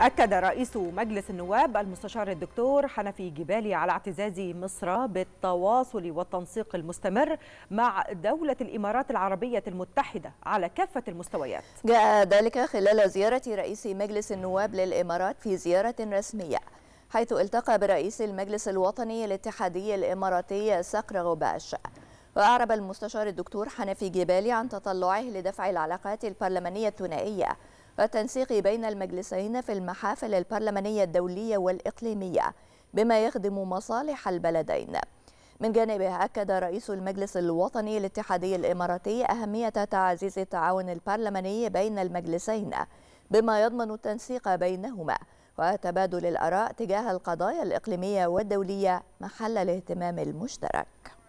أكد رئيس مجلس النواب المستشار الدكتور حنفي جبالي على اعتزاز مصر بالتواصل والتنسيق المستمر مع دولة الإمارات العربية المتحدة على كافة المستويات. جاء ذلك خلال زيارة رئيس مجلس النواب للإمارات في زيارة رسمية. حيث التقى برئيس المجلس الوطني الاتحادي الإماراتي صقر غباش وأعرب المستشار الدكتور حنفي جبالي عن تطلعه لدفع العلاقات البرلمانية الثنائية والتنسيق بين المجلسين في المحافل البرلمانية الدولية والإقليمية بما يخدم مصالح البلدين من جانبه أكد رئيس المجلس الوطني الاتحادي الإماراتي أهمية تعزيز التعاون البرلماني بين المجلسين بما يضمن التنسيق بينهما وتبادل الآراء تجاه القضايا الإقليمية والدولية محل الاهتمام المشترك